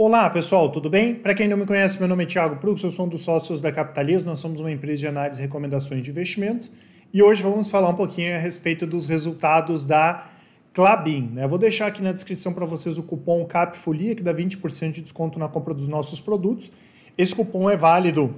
Olá pessoal, tudo bem? Para quem não me conhece, meu nome é Thiago Prux, eu sou um dos sócios da Capitalismo, nós somos uma empresa de análise e recomendações de investimentos e hoje vamos falar um pouquinho a respeito dos resultados da Clabin. Né? Vou deixar aqui na descrição para vocês o cupom CAPFOLIA, que dá 20% de desconto na compra dos nossos produtos. Esse cupom é válido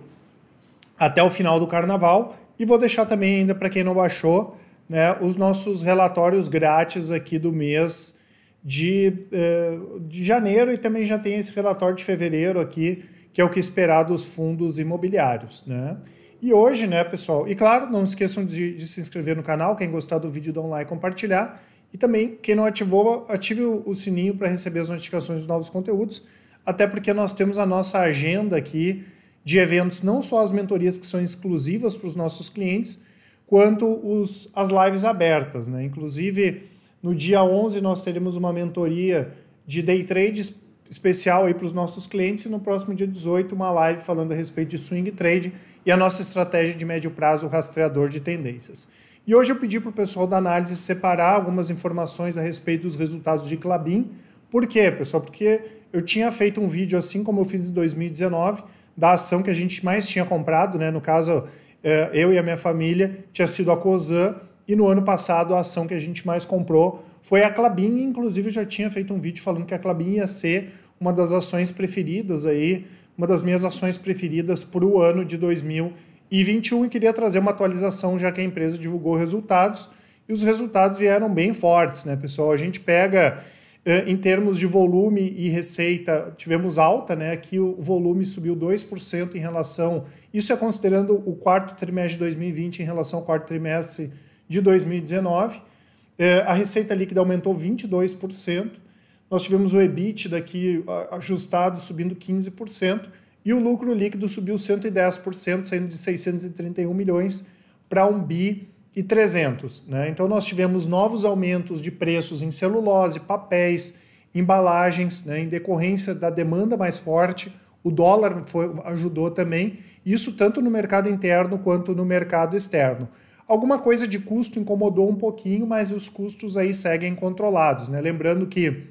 até o final do carnaval e vou deixar também ainda para quem não baixou né, os nossos relatórios grátis aqui do mês de, é, de janeiro e também já tem esse relatório de fevereiro aqui, que é o que esperar dos fundos imobiliários, né? E hoje, né, pessoal? E claro, não esqueçam de, de se inscrever no canal, quem gostar do vídeo, dá um like, compartilhar. E também, quem não ativou, ative o, sininho para receber as notificações dos novos conteúdos, até porque nós temos a nossa agenda aqui de eventos, não só as mentorias que são exclusivas para os nossos clientes, quanto os, as lives abertas, né? Inclusive, no dia 11 nós teremos uma mentoria de day trade especial aí para os nossos clientes e no próximo dia 18 uma live falando a respeito de swing trade e a nossa estratégia de médio prazo, rastreador de tendências. E hoje eu pedi para o pessoal da análise separar algumas informações a respeito dos resultados de Clabin. Por quê, pessoal? Porque eu tinha feito um vídeo assim como eu fiz em 2019 da ação que a gente mais tinha comprado, né? No caso, eh, eu e a minha família tinha sido a Cozan e no ano passado, a ação que a gente mais comprou foi a Clabin. Inclusive, eu já tinha feito um vídeo falando que a Clabin ia ser uma das ações preferidas aí, uma das minhas ações preferidas para o ano de 2021. E queria trazer uma atualização, já que a empresa divulgou resultados. E os resultados vieram bem fortes, né, pessoal? A gente pega eh, em termos de volume e receita, tivemos alta, né? Aqui o volume subiu 2% em relação. Isso é considerando o quarto trimestre de 2020 em relação ao quarto trimestre de 2019. É, a receita líquida aumentou 22%. Nós tivemos o EBIT daqui ajustado subindo 15% e o lucro líquido subiu 110%, saindo de 631 milhões para 1 bi e 300. Né? Então nós tivemos novos aumentos de preços em celulose, papéis, embalagens, né? em decorrência da demanda mais forte, o dólar foi, ajudou também, isso tanto no mercado interno quanto no mercado externo. Alguma coisa de custo incomodou um pouquinho, mas os custos aí seguem controlados. Né? Lembrando que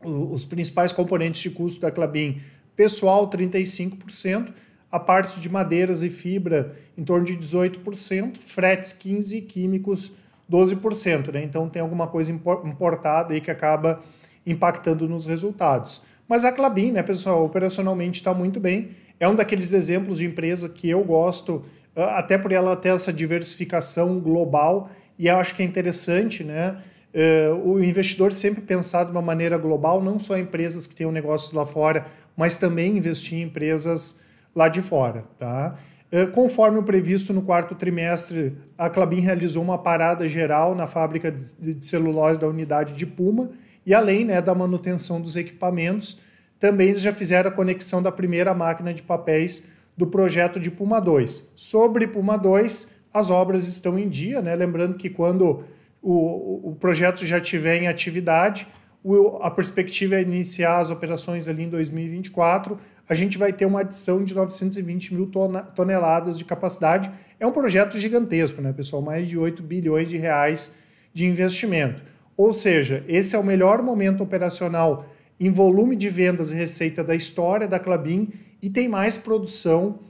os principais componentes de custo da Clabin, pessoal 35%, a parte de madeiras e fibra em torno de 18%, fretes 15% e químicos 12%. Né? Então tem alguma coisa importada aí que acaba impactando nos resultados. Mas a Clabin, né, pessoal, operacionalmente está muito bem. É um daqueles exemplos de empresa que eu gosto ah, até por ela ter essa diversificação global, e eu acho que é interessante, né? Uh, o investidor sempre pensar de uma maneira global, não só empresas que tenham negócios lá fora, mas também investir em empresas lá de fora, tá? Uh, conforme o previsto no quarto trimestre, a Clabin realizou uma parada geral na fábrica de celulose da unidade de Puma e além né, da manutenção dos equipamentos, também eles já fizeram a conexão da primeira máquina de papéis do projeto de Puma 2. Sobre Puma 2, as obras estão em dia, né? Lembrando que quando o, o projeto já tiver em atividade, o, a perspectiva é iniciar as operações ali em 2024. A gente vai ter uma adição de 920 mil toneladas de capacidade. É um projeto gigantesco, né, pessoal? Mais de 8 bilhões de reais de investimento. Ou seja, esse é o melhor momento operacional em volume de vendas e receita da história da Clabin e tem mais produção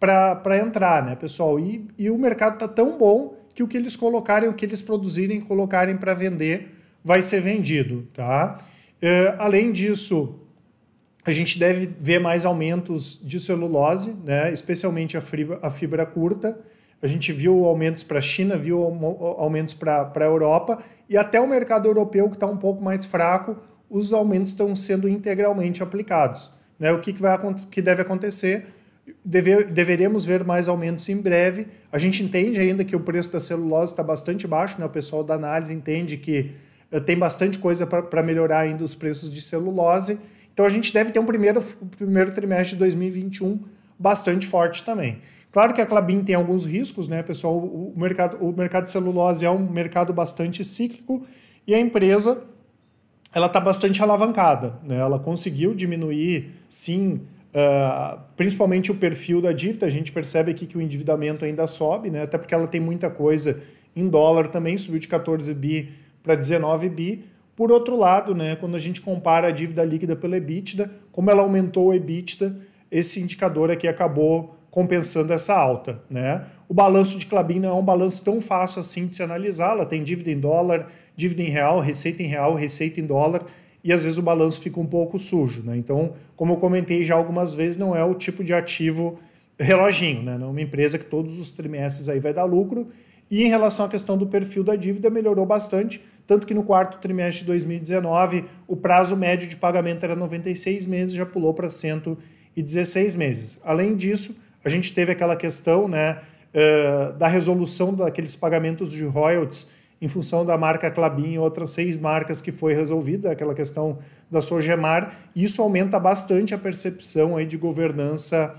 para entrar, né, pessoal? E, e o mercado está tão bom que o que eles colocarem, o que eles produzirem, colocarem para vender, vai ser vendido, tá? É, além disso, a gente deve ver mais aumentos de celulose, né? especialmente a fibra, a fibra curta. A gente viu aumentos para a China, viu aumentos para a Europa e até o mercado europeu, que está um pouco mais fraco, os aumentos estão sendo integralmente aplicados né, o que, que, vai, que deve acontecer. Deve, deveremos ver mais aumentos em breve. A gente entende ainda que o preço da celulose está bastante baixo, né? o pessoal da análise entende que eh, tem bastante coisa para melhorar ainda os preços de celulose. Então a gente deve ter um primeiro, primeiro trimestre de 2021 bastante forte também. Claro que a Clabin tem alguns riscos, né, pessoal? O mercado, o mercado de celulose é um mercado bastante cíclico e a empresa ela está bastante alavancada. Né? Ela conseguiu diminuir, sim, uh, principalmente o perfil da dívida. A gente percebe aqui que o endividamento ainda sobe, né? até porque ela tem muita coisa em dólar também, subiu de 14 bi para 19 bi. Por outro lado, né, quando a gente compara a dívida líquida pelo EBITDA, como ela aumentou o EBITDA, esse indicador aqui acabou compensando essa alta. Né? O balanço de Clabin não é um balanço tão fácil assim de se analisar, ela tem dívida em dólar, dívida em real, receita em real, receita em dólar, e às vezes o balanço fica um pouco sujo. Né? Então, como eu comentei já algumas vezes, não é o tipo de ativo reloginho, né? não é uma empresa que todos os trimestres aí vai dar lucro. E em relação à questão do perfil da dívida, melhorou bastante, tanto que no quarto trimestre de 2019, o prazo médio de pagamento era 96 meses, já pulou para 116 meses. Além disso, a gente teve aquela questão né, uh, da resolução daqueles pagamentos de royalties em função da marca Clabin e outras seis marcas que foi resolvida, aquela questão da Sogemar, isso aumenta bastante a percepção aí de governança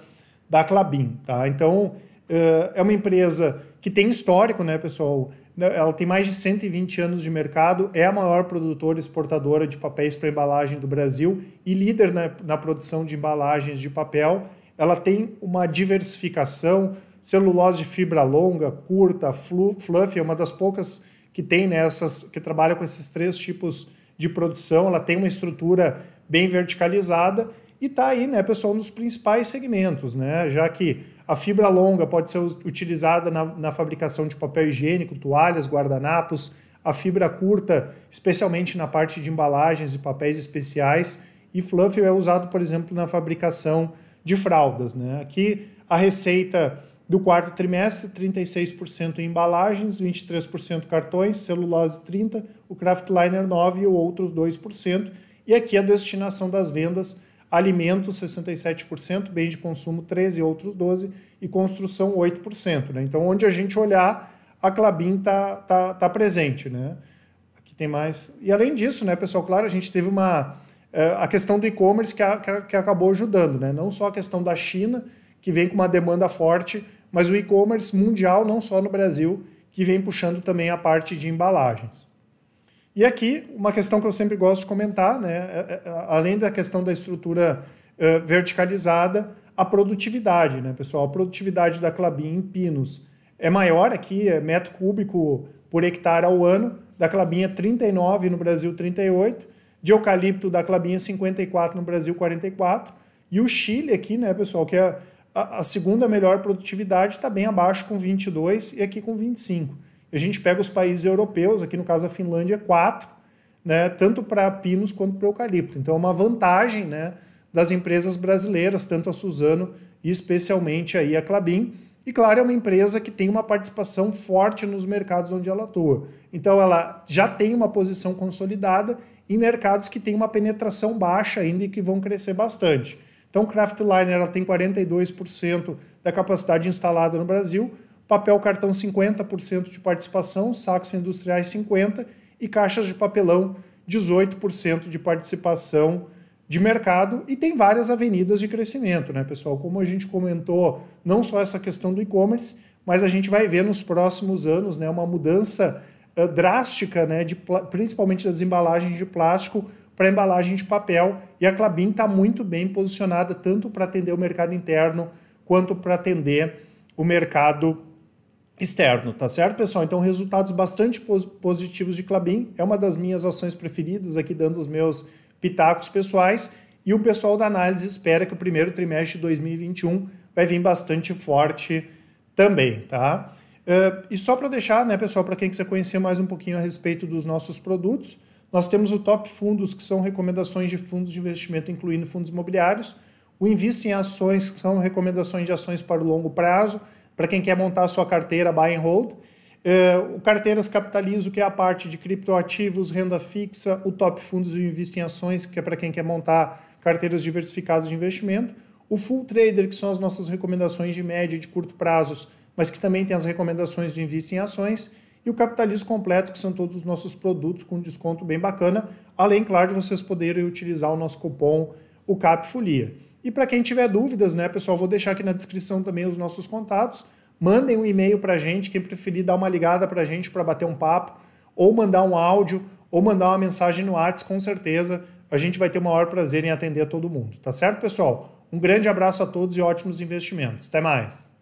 da Clabin. Tá? Então, eh, é uma empresa que tem histórico, né, pessoal? Né, ela tem mais de 120 anos de mercado, é a maior produtora e exportadora de papéis para embalagem do Brasil e líder na, na produção de embalagens de papel. Ela tem uma diversificação, celulose de fibra longa, curta, fluff, é uma das poucas que tem nessas, né, que trabalha com esses três tipos de produção, ela tem uma estrutura bem verticalizada e está aí, né, pessoal, nos principais segmentos, né? Já que a fibra longa pode ser utilizada na, na fabricação de papel higiênico, toalhas, guardanapos, a fibra curta, especialmente na parte de embalagens e papéis especiais, e fluff é usado, por exemplo, na fabricação de fraldas, né? Aqui a receita do quarto trimestre, 36% em embalagens, 23% cartões, celulose 30%, o craftliner 9% e outros 2%. E aqui a destinação das vendas, alimentos 67%, bem de consumo 13% outros 12% e construção 8%. Né? Então, onde a gente olhar, a Clabin está tá, tá presente. Né? Aqui tem mais. E além disso, né, pessoal, claro, a gente teve uma... Eh, a questão do e-commerce que, que, que acabou ajudando, né? não só a questão da China, que vem com uma demanda forte mas o e-commerce mundial, não só no Brasil, que vem puxando também a parte de embalagens. E aqui, uma questão que eu sempre gosto de comentar, né? É, é, é, além da questão da estrutura uh, verticalizada, a produtividade, né, pessoal? A produtividade da Clabin em pinos é maior aqui, é metro cúbico por hectare ao ano, da Clabinha 39 no Brasil 38, de eucalipto da Clabinha 54 no Brasil 44, e o Chile aqui, né, pessoal, que é a, segunda melhor produtividade está bem abaixo com 22 e aqui com 25. A gente pega os países europeus, aqui no caso a Finlândia é 4, né, tanto para pinos quanto para eucalipto. Então é uma vantagem né, das empresas brasileiras, tanto a Suzano e especialmente aí a Clabin. E claro, é uma empresa que tem uma participação forte nos mercados onde ela atua. Então ela já tem uma posição consolidada em mercados que têm uma penetração baixa ainda e que vão crescer bastante. Então, Kraftliner ela tem 42% da capacidade instalada no Brasil, papel cartão 50% de participação, sacos industriais 50% e caixas de papelão 18% de participação de mercado e tem várias avenidas de crescimento, né, pessoal? Como a gente comentou, não só essa questão do e-commerce, mas a gente vai ver nos próximos anos né, uma mudança uh, drástica, né, de, principalmente das embalagens de plástico, para embalagem de papel. E a Clabin está muito bem posicionada tanto para atender o mercado interno quanto para atender o mercado externo, tá certo, pessoal? Então, resultados bastante positivos de Clabin. É uma das minhas ações preferidas aqui, dando os meus pitacos pessoais. E o pessoal da análise espera que o primeiro trimestre de 2021 vai vir bastante forte também, tá? Uh, e só para deixar, né, pessoal, para quem quiser conhecer mais um pouquinho a respeito dos nossos produtos, nós temos o top fundos, que são recomendações de fundos de investimento, incluindo fundos imobiliários. O Invista em Ações, que são recomendações de ações para o longo prazo, para quem quer montar a sua carteira buy and hold. Uh, o Carteiras Capitalizo, que é a parte de criptoativos, renda fixa, o Top Fundos e o Invista em Ações, que é para quem quer montar carteiras diversificadas de investimento. O Full Trader, que são as nossas recomendações de médio e de curto prazos, mas que também tem as recomendações de Invista em Ações e o capitalismo completo, que são todos os nossos produtos com desconto bem bacana, além, claro, de vocês poderem utilizar o nosso cupom o Folia. E para quem tiver dúvidas, né, pessoal, vou deixar aqui na descrição também os nossos contatos. Mandem um e-mail para a gente, quem preferir dar uma ligada para a gente para bater um papo, ou mandar um áudio, ou mandar uma mensagem no WhatsApp, com certeza a gente vai ter o maior prazer em atender todo mundo. Tá certo, pessoal? Um grande abraço a todos e ótimos investimentos. Até mais!